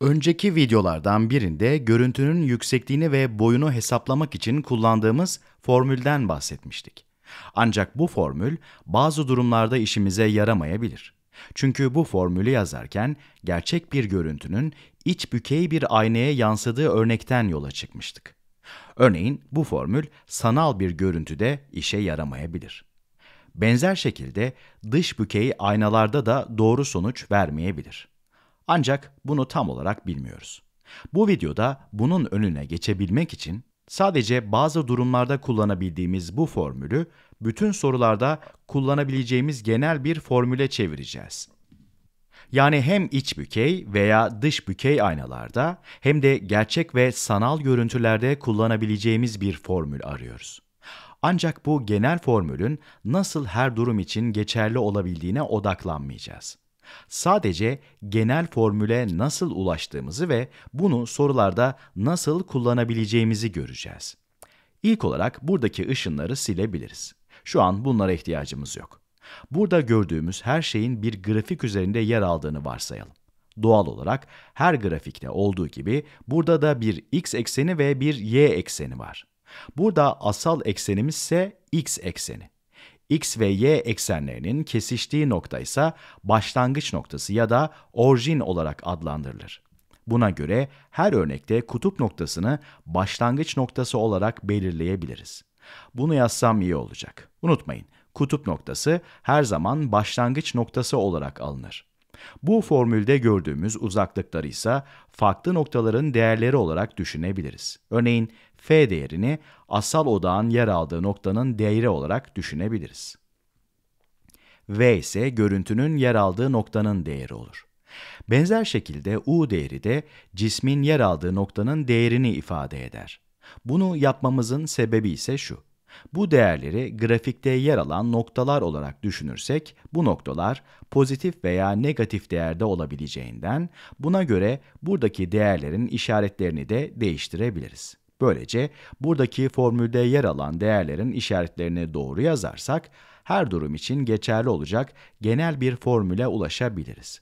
Önceki videolardan birinde görüntünün yüksekliğini ve boyunu hesaplamak için kullandığımız formülden bahsetmiştik. Ancak bu formül bazı durumlarda işimize yaramayabilir. Çünkü bu formülü yazarken gerçek bir görüntünün iç bükey bir aynaya yansıdığı örnekten yola çıkmıştık. Örneğin bu formül sanal bir görüntüde işe yaramayabilir. Benzer şekilde dış bükey aynalarda da doğru sonuç vermeyebilir. Ancak bunu tam olarak bilmiyoruz. Bu videoda bunun önüne geçebilmek için sadece bazı durumlarda kullanabildiğimiz bu formülü bütün sorularda kullanabileceğimiz genel bir formüle çevireceğiz. Yani hem iç bükey veya dış bükey aynalarda hem de gerçek ve sanal görüntülerde kullanabileceğimiz bir formül arıyoruz. Ancak bu genel formülün nasıl her durum için geçerli olabildiğine odaklanmayacağız. Sadece genel formüle nasıl ulaştığımızı ve bunu sorularda nasıl kullanabileceğimizi göreceğiz. İlk olarak buradaki ışınları silebiliriz. Şu an bunlara ihtiyacımız yok. Burada gördüğümüz her şeyin bir grafik üzerinde yer aldığını varsayalım. Doğal olarak her grafikte olduğu gibi burada da bir x ekseni ve bir y ekseni var. Burada asal eksenimiz ise x ekseni. X ve Y eksenlerinin kesiştiği nokta ise başlangıç noktası ya da orijin olarak adlandırılır. Buna göre her örnekte kutup noktasını başlangıç noktası olarak belirleyebiliriz. Bunu yazsam iyi olacak. Unutmayın, kutup noktası her zaman başlangıç noktası olarak alınır. Bu formülde gördüğümüz uzaklıkları ise farklı noktaların değerleri olarak düşünebiliriz. Örneğin f değerini asal odağın yer aldığı noktanın değeri olarak düşünebiliriz. v ise görüntünün yer aldığı noktanın değeri olur. Benzer şekilde u değeri de cismin yer aldığı noktanın değerini ifade eder. Bunu yapmamızın sebebi ise şu. Bu değerleri grafikte yer alan noktalar olarak düşünürsek bu noktalar pozitif veya negatif değerde olabileceğinden buna göre buradaki değerlerin işaretlerini de değiştirebiliriz. Böylece buradaki formülde yer alan değerlerin işaretlerini doğru yazarsak her durum için geçerli olacak genel bir formüle ulaşabiliriz.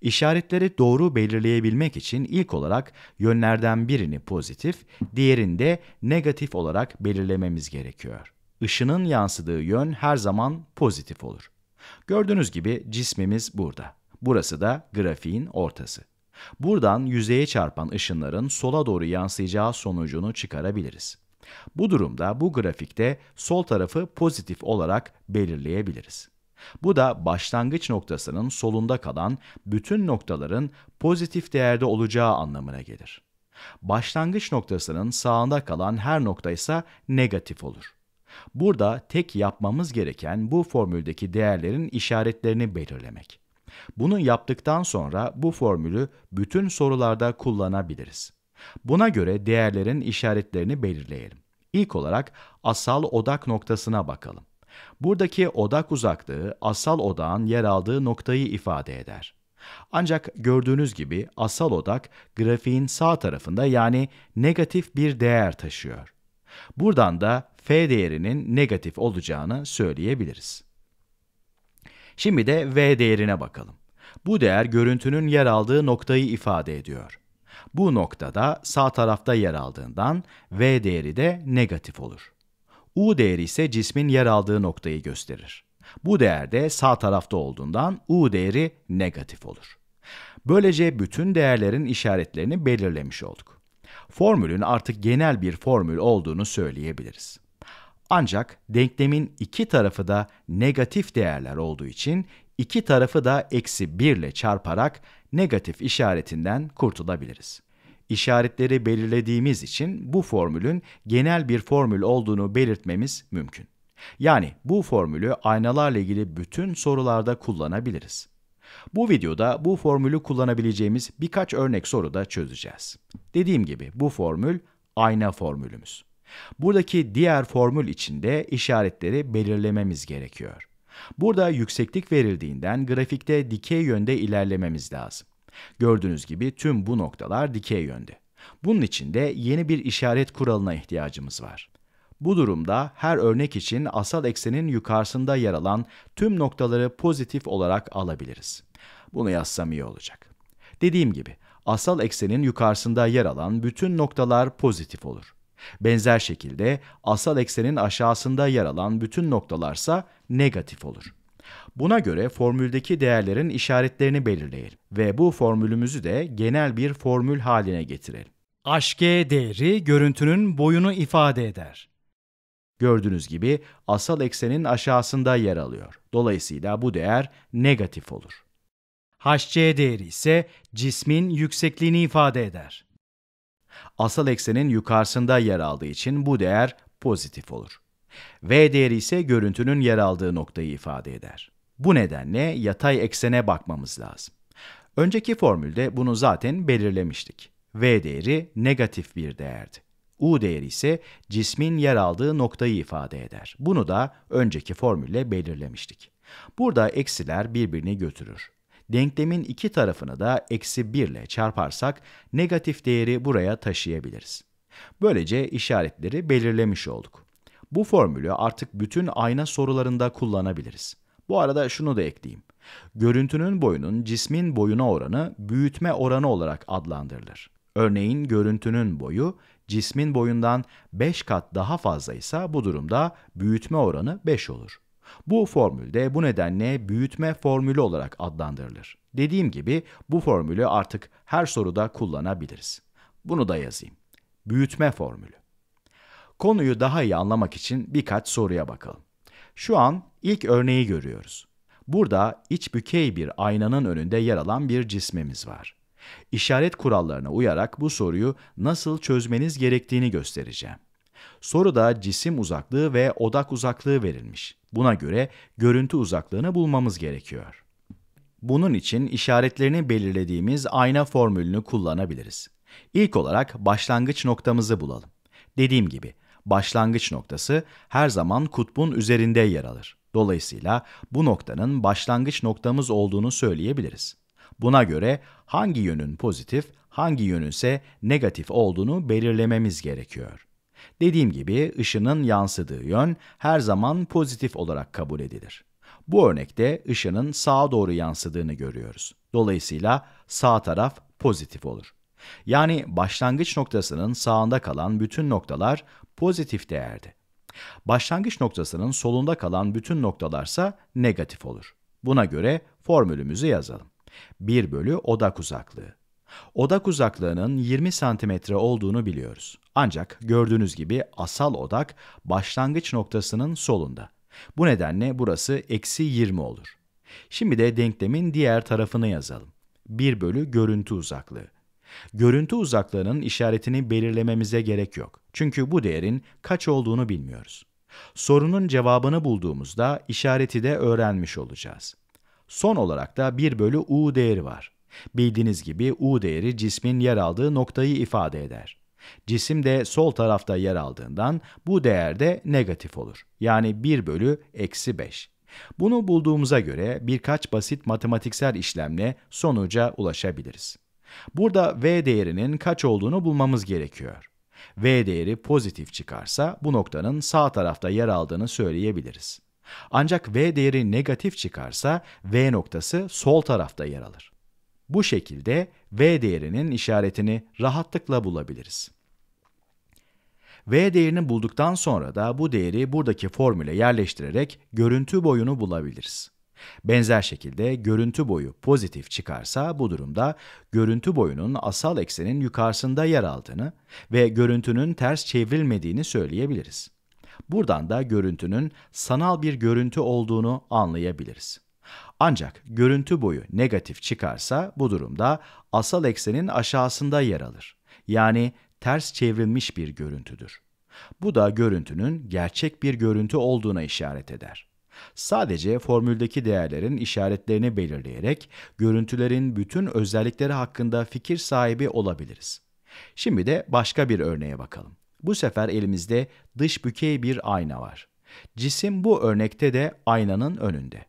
İşaretleri doğru belirleyebilmek için ilk olarak yönlerden birini pozitif, diğerini de negatif olarak belirlememiz gerekiyor. Işının yansıdığı yön her zaman pozitif olur. Gördüğünüz gibi cismimiz burada. Burası da grafiğin ortası. Buradan yüzeye çarpan ışınların sola doğru yansıyacağı sonucunu çıkarabiliriz. Bu durumda bu grafikte sol tarafı pozitif olarak belirleyebiliriz. Bu da başlangıç noktasının solunda kalan bütün noktaların pozitif değerde olacağı anlamına gelir. Başlangıç noktasının sağında kalan her nokta ise negatif olur. Burada tek yapmamız gereken bu formüldeki değerlerin işaretlerini belirlemek. Bunu yaptıktan sonra bu formülü bütün sorularda kullanabiliriz. Buna göre değerlerin işaretlerini belirleyelim. İlk olarak asal odak noktasına bakalım. Buradaki odak uzaklığı asal odağın yer aldığı noktayı ifade eder. Ancak gördüğünüz gibi asal odak grafiğin sağ tarafında yani negatif bir değer taşıyor. Buradan da f değerinin negatif olacağını söyleyebiliriz. Şimdi de v değerine bakalım. Bu değer görüntünün yer aldığı noktayı ifade ediyor. Bu noktada sağ tarafta yer aldığından v değeri de negatif olur. U değeri ise cismin yer aldığı noktayı gösterir. Bu değer de sağ tarafta olduğundan U değeri negatif olur. Böylece bütün değerlerin işaretlerini belirlemiş olduk. Formülün artık genel bir formül olduğunu söyleyebiliriz. Ancak denklemin iki tarafı da negatif değerler olduğu için iki tarafı da eksi 1 ile çarparak negatif işaretinden kurtulabiliriz işaretleri belirlediğimiz için bu formülün genel bir formül olduğunu belirtmemiz mümkün. Yani bu formülü aynalarla ilgili bütün sorularda kullanabiliriz. Bu videoda bu formülü kullanabileceğimiz birkaç örnek soru da çözeceğiz. Dediğim gibi bu formül ayna formülümüz. Buradaki diğer formül içinde işaretleri belirlememiz gerekiyor. Burada yükseklik verildiğinden grafikte dikey yönde ilerlememiz lazım. Gördüğünüz gibi tüm bu noktalar dikey yönde. Bunun için de yeni bir işaret kuralına ihtiyacımız var. Bu durumda her örnek için asal eksenin yukarısında yer alan tüm noktaları pozitif olarak alabiliriz. Bunu yazsam iyi olacak. Dediğim gibi asal eksenin yukarısında yer alan bütün noktalar pozitif olur. Benzer şekilde asal eksenin aşağısında yer alan bütün noktalarsa negatif olur. Buna göre formüldeki değerlerin işaretlerini belirleyelim ve bu formülümüzü de genel bir formül haline getirelim. HG değeri görüntünün boyunu ifade eder. Gördüğünüz gibi asal eksenin aşağısında yer alıyor. Dolayısıyla bu değer negatif olur. HC değeri ise cismin yüksekliğini ifade eder. Asal eksenin yukarısında yer aldığı için bu değer pozitif olur. V değeri ise görüntünün yer aldığı noktayı ifade eder. Bu nedenle yatay eksene bakmamız lazım. Önceki formülde bunu zaten belirlemiştik. V değeri negatif bir değerdi. U değeri ise cismin yer aldığı noktayı ifade eder. Bunu da önceki formülle belirlemiştik. Burada eksiler birbirini götürür. Denklemin iki tarafını da eksi 1 ile çarparsak negatif değeri buraya taşıyabiliriz. Böylece işaretleri belirlemiş olduk. Bu formülü artık bütün ayna sorularında kullanabiliriz. Bu arada şunu da ekleyeyim. Görüntünün boyunun cismin boyuna oranı büyütme oranı olarak adlandırılır. Örneğin görüntünün boyu cismin boyundan 5 kat daha fazla ise bu durumda büyütme oranı 5 olur. Bu formülde bu nedenle büyütme formülü olarak adlandırılır. Dediğim gibi bu formülü artık her soruda kullanabiliriz. Bunu da yazayım. Büyütme formülü. Konuyu daha iyi anlamak için birkaç soruya bakalım. Şu an ilk örneği görüyoruz. Burada iç bükey bir aynanın önünde yer alan bir cismimiz var. İşaret kurallarına uyarak bu soruyu nasıl çözmeniz gerektiğini göstereceğim. Soruda cisim uzaklığı ve odak uzaklığı verilmiş. Buna göre görüntü uzaklığını bulmamız gerekiyor. Bunun için işaretlerini belirlediğimiz ayna formülünü kullanabiliriz. İlk olarak başlangıç noktamızı bulalım. Dediğim gibi başlangıç noktası her zaman kutbun üzerinde yer alır. Dolayısıyla bu noktanın başlangıç noktamız olduğunu söyleyebiliriz. Buna göre hangi yönün pozitif, hangi yönünse negatif olduğunu belirlememiz gerekiyor. Dediğim gibi ışının yansıdığı yön her zaman pozitif olarak kabul edilir. Bu örnekte ışının sağa doğru yansıdığını görüyoruz. Dolayısıyla sağ taraf pozitif olur. Yani başlangıç noktasının sağında kalan bütün noktalar pozitif değerdi. Başlangıç noktasının solunda kalan bütün noktalarsa negatif olur. Buna göre formülümüzü yazalım. 1 bölü odak uzaklığı. Odak uzaklığının 20 santimetre olduğunu biliyoruz. Ancak gördüğünüz gibi asal odak başlangıç noktasının solunda. Bu nedenle burası eksi 20 olur. Şimdi de denklemin diğer tarafını yazalım. 1 bölü görüntü uzaklığı. Görüntü uzaklığının işaretini belirlememize gerek yok. Çünkü bu değerin kaç olduğunu bilmiyoruz. Sorunun cevabını bulduğumuzda işareti de öğrenmiş olacağız. Son olarak da 1 bölü u değeri var. Bildiğiniz gibi u değeri cismin yer aldığı noktayı ifade eder. Cisim de sol tarafta yer aldığından bu değer de negatif olur. Yani 1 bölü eksi 5. Bunu bulduğumuza göre birkaç basit matematiksel işlemle sonuca ulaşabiliriz. Burada V değerinin kaç olduğunu bulmamız gerekiyor. V değeri pozitif çıkarsa bu noktanın sağ tarafta yer aldığını söyleyebiliriz. Ancak V değeri negatif çıkarsa V noktası sol tarafta yer alır. Bu şekilde V değerinin işaretini rahatlıkla bulabiliriz. V değerini bulduktan sonra da bu değeri buradaki formüle yerleştirerek görüntü boyunu bulabiliriz. Benzer şekilde görüntü boyu pozitif çıkarsa bu durumda görüntü boyunun asal eksenin yukarısında yer aldığını ve görüntünün ters çevrilmediğini söyleyebiliriz. Buradan da görüntünün sanal bir görüntü olduğunu anlayabiliriz. Ancak görüntü boyu negatif çıkarsa bu durumda asal eksenin aşağısında yer alır. Yani ters çevrilmiş bir görüntüdür. Bu da görüntünün gerçek bir görüntü olduğuna işaret eder. Sadece formüldeki değerlerin işaretlerini belirleyerek görüntülerin bütün özellikleri hakkında fikir sahibi olabiliriz. Şimdi de başka bir örneğe bakalım. Bu sefer elimizde dış bükey bir ayna var. Cisim bu örnekte de aynanın önünde.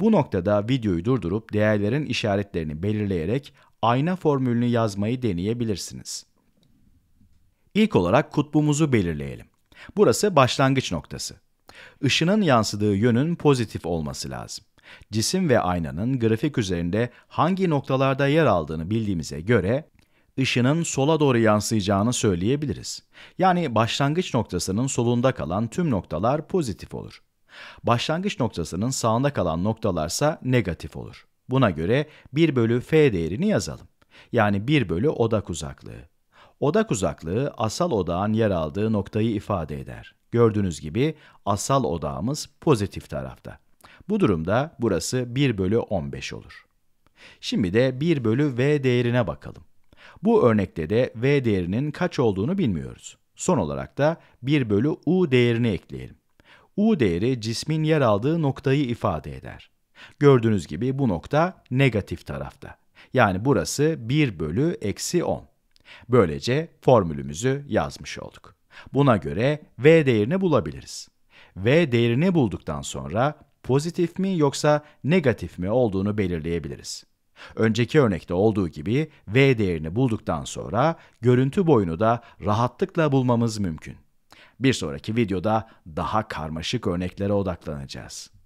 Bu noktada videoyu durdurup değerlerin işaretlerini belirleyerek ayna formülünü yazmayı deneyebilirsiniz. İlk olarak kutbumuzu belirleyelim. Burası başlangıç noktası ışının yansıdığı yönün pozitif olması lazım. Cisim ve aynanın grafik üzerinde hangi noktalarda yer aldığını bildiğimize göre ışının sola doğru yansıyacağını söyleyebiliriz. Yani başlangıç noktasının solunda kalan tüm noktalar pozitif olur. Başlangıç noktasının sağında kalan noktalarsa negatif olur. Buna göre 1 bölü f değerini yazalım. Yani 1 bölü odak uzaklığı. Odak uzaklığı asal odağın yer aldığı noktayı ifade eder. Gördüğünüz gibi asal odağımız pozitif tarafta. Bu durumda burası 1 bölü 15 olur. Şimdi de 1 bölü v değerine bakalım. Bu örnekte de v değerinin kaç olduğunu bilmiyoruz. Son olarak da 1 bölü u değerini ekleyelim. u değeri cismin yer aldığı noktayı ifade eder. Gördüğünüz gibi bu nokta negatif tarafta. Yani burası 1 bölü eksi 10. Böylece formülümüzü yazmış olduk. Buna göre V değerini bulabiliriz. V değerini bulduktan sonra pozitif mi yoksa negatif mi olduğunu belirleyebiliriz. Önceki örnekte olduğu gibi V değerini bulduktan sonra görüntü boyunu da rahatlıkla bulmamız mümkün. Bir sonraki videoda daha karmaşık örneklere odaklanacağız.